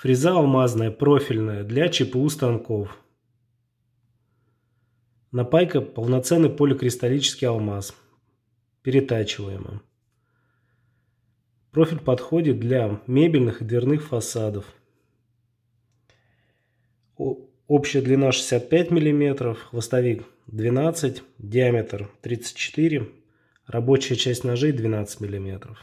Фреза алмазная, профильная, для ЧПУ станков. Напайка – полноценный поликристаллический алмаз, перетачиваемый. Профиль подходит для мебельных и дверных фасадов. Общая длина 65 мм, хвостовик 12, диаметр 34, рабочая часть ножей 12 мм.